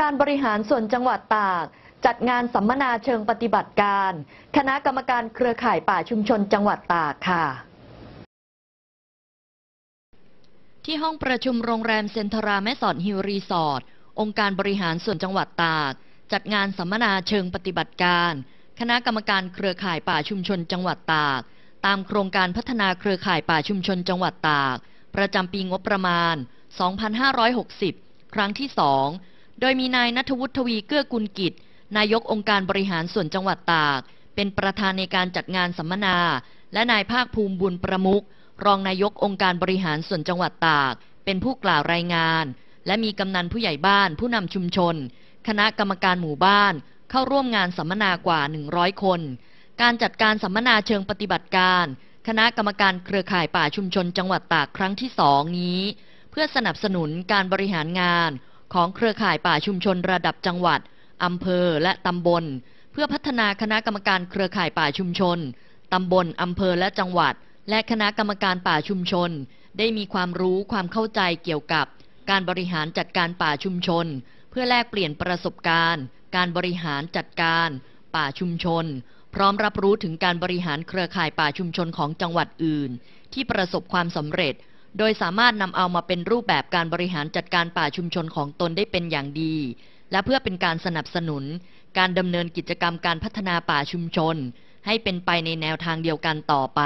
การบริหารส่วนจังหวัดตาก จัดงานสัมมนาเชิงปฏิบัติการ คณะกรรมการเครือข่ายป่าชุมชนจังหวัดตากค่ะ ที่ห้องประชุมโรงแรมเซนทราแม่สอดฮิลรีสอร์ทองค์การบริหารส่วนจังหวัดตาก จัดงานสัมมนาเชิงปฏิบัติการ คณะกรรมการเครือข่ายป่าชุมชนจังหวัดตาก ตามโครงการพัฒนาเครือข่ายป่าชุมชนจังหวัดตาก ประจำปีงบประมาณ 2560 ครั้งที่2โดยมีนายนัทวุฒิทวีเกื้อกุลกิจนายกองค์การบริหารส่วนจังหวัดตาก เป็นประธานในการจัดงานสัมมนา และนายภาคภูมิบุญประมุกรองนายกองค์การบริหารส่วนจังหวัดตาก เป็นผู้กล่าวรายงาน และมีกำนันผู้ใหญ่บ้านผู้นำชุมชน คณะกรรมการหมู่บ้าน เข้าร่วมงานสัมมนากว่า100 คน การจัดการสัมมนาเชิงปฏิบัติการ คณะกรรมการเครือข่ายป่าชุมชนจังหวัดตาก ครั้งที่สองนี้ เพื่อสนับสนุนการบริหารงานของเครือข่ายป่าชุมชนระดับจังหวัดอำเภอและตำบล เพื่อพัฒนาคณะกรรมการเครือข่ายป่าชุมชน ตำบลอำเภอและจังหวัด และคณะกรรมการป่าชุมชน ได้มีความรู้ความเข้าใจเกี่ยวกับ การบริหารจัดการป่าชุมชน เพื่อแลกเปลี่ยนประสบการณ์ การบริหารจัดการ ป่าชุมชน พร้อมรับรู้ถึงการบริหารเครือข่ายป่าชุมชนของจังหวัดอื่น ที่ประสบความสำเร็จโดยสามารถนำเอามาเป็นรูปแบบการบริหารจัดการป่าชุมชนของตนได้เป็นอย่างดี และเพื่อเป็นการสนับสนุน การดำเนินกิจกรรมการพัฒนาป่าชุมชน ให้เป็นไปในแนวทางเดียวกันต่อไป